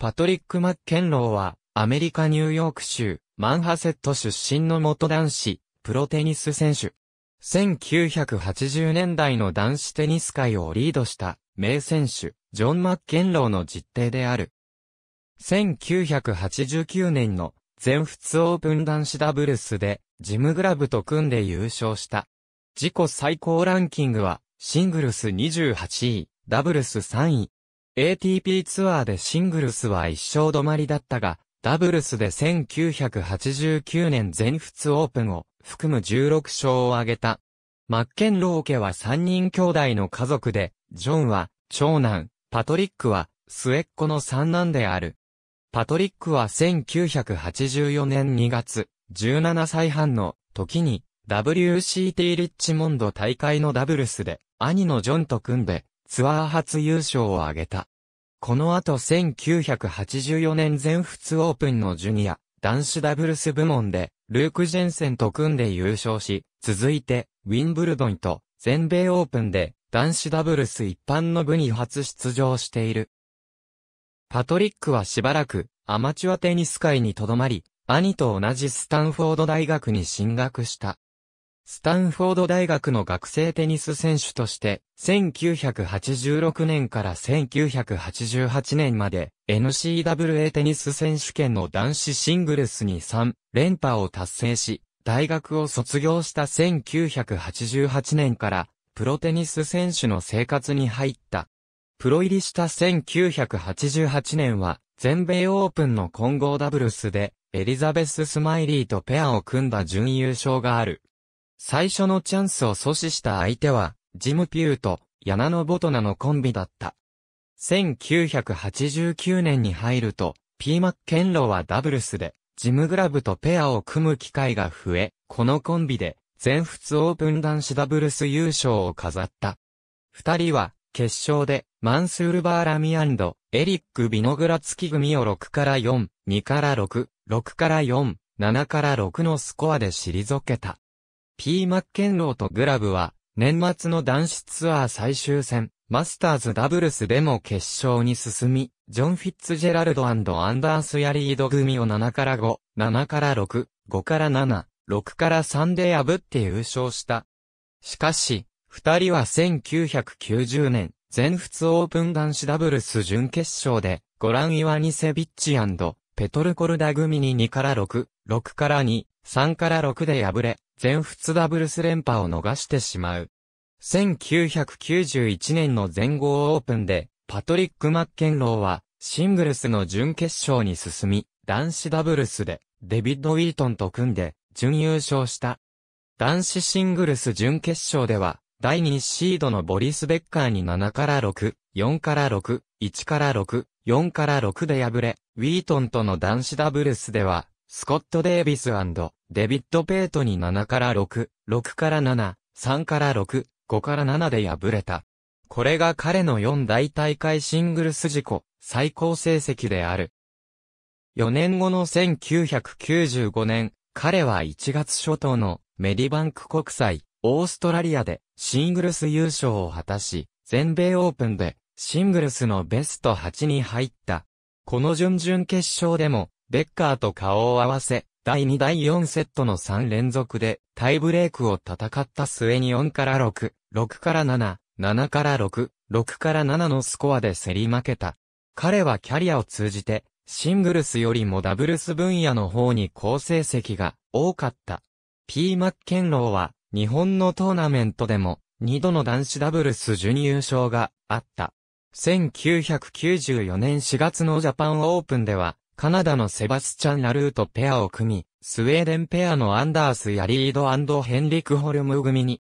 パトリック・マッケンローは、アメリカ・ニューヨーク州、マンハセット出身の元男子、プロテニス選手。1980年代の男子テニス界をリードした、名選手、ジョン・マッケンローの実定である。1989年の全仏オープン男子ダブルスで、ジムグラブと組んで優勝した。自己最高ランキングは、シングルス28位、ダブルス3位、ATP ツアーでシングルスは一生止まりだったが、ダブルスで1989年全仏オープンを含む16勝を挙げた。マッケンロー家は3人兄弟の家族で、ジョンは長男、パトリックは末っ子の三男である。パトリックは1984年2月、17歳半の時に WCT リッチモンド大会のダブルスで兄のジョンと組んでツアー初優勝を挙げた。この後1984年全仏オープンのジュニア、男子ダブルス部門で、ルーク・ジェンセンと組んで優勝し、続いて、ウィンブルドンと、全米オープンで、男子ダブルス一般の部に初出場している。パトリックはしばらく、アマチュアテニス界に留まり、兄と同じスタンフォード大学に進学した。スタンフォード大学の学生テニス選手として、1986年から1988年まで、n c w a テニス選手権の男子シングルスに3連覇を達成し、大学を卒業した1988年から、プロテニス選手の生活に入った。プロ入りした1988年は、全米オープンの混合ダブルスで、エリザベス・スマイリーとペアを組んだ準優勝がある。最初のチャンスを阻止した相手は、ジム・ピューと、ヤナノ・ボトナのコンビだった。1989年に入ると、ピーマッケンロはダブルスで、ジム・グラブとペアを組む機会が増え、このコンビで、全仏オープン男子ダブルス優勝を飾った。二人は、決勝で、マンスール・バーラミアンド、エリック・ビノグラツキ組を6から4、2から6、6から4、7から6のスコアで退けた。P・ マッケンローとグラブは、年末の男子ツアー最終戦、マスターズダブルスでも決勝に進み、ジョン・フィッツジェラルドアンダース・ヤリード組を7から5、7から6、5から7、6から3で破って優勝した。しかし、二人は1990年、全仏オープン男子ダブルス準決勝で、ゴラン・イワニセビッチペトルコルダ組に2から6、6から2、3から6で敗れ、全仏ダブルス連覇を逃してしまう。1991年の全豪オープンで、パトリック・マッケンローは、シングルスの準決勝に進み、男子ダブルスで、デビッド・ウィートンと組んで、準優勝した。男子シングルス準決勝では、第2シードのボリス・ベッカーに7から6、4から6、1から6、4から6で敗れ、ウィートンとの男子ダブルスでは、スコット・デイビスデビッド・ペイトに7から6、6から7、3から6、5から7で敗れた。これが彼の4大大会シングルス事故、最高成績である。4年後の1995年、彼は1月初頭のメディバンク国際、オーストラリアでシングルス優勝を果たし、全米オープンでシングルスのベスト8に入った。この準々決勝でもベッカーと顔を合わせ、第2第4セットの3連続でタイブレークを戦った末に4から6、6から7、7から6、6から7のスコアで競り負けた。彼はキャリアを通じて、シングルスよりもダブルス分野の方に好成績が多かった。P マッケンローは、日本のトーナメントでも、2度の男子ダブルス準優勝があった。1994年4月のジャパンオープンでは、カナダのセバスチャン・ラルーとペアを組み、スウェーデンペアのアンダース・ヤリードヘンリク・ホルム組に、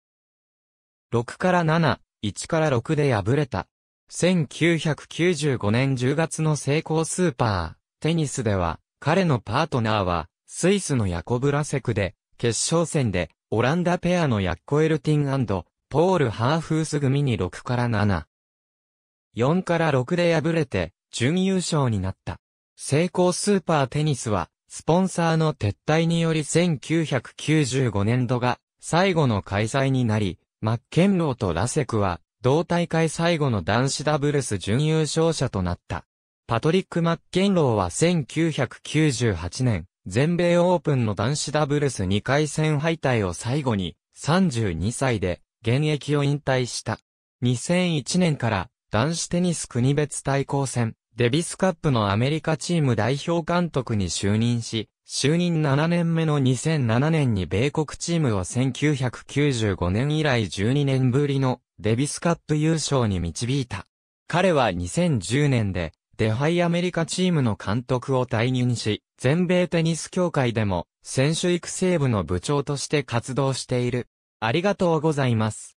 6から7、1から6で敗れた。1995年10月の成功スーパー、テニスでは、彼のパートナーは、スイスのヤコブラセクで、決勝戦で、オランダペアのヤッコエルティンポール・ハーフース組に6から7。4から6で敗れて、準優勝になった。成功スーパーテニスは、スポンサーの撤退により1995年度が最後の開催になり、マッケンローとラセクは、同大会最後の男子ダブルス準優勝者となった。パトリック・マッケンローは1998年、全米オープンの男子ダブルス2回戦敗退を最後に、32歳で、現役を引退した。2001年から、男子テニス国別対抗戦、デビスカップのアメリカチーム代表監督に就任し、就任7年目の2007年に米国チームを1995年以来12年ぶりのデビスカップ優勝に導いた。彼は2010年でデハイアメリカチームの監督を退任し、全米テニス協会でも選手育成部の部長として活動している。ありがとうございます。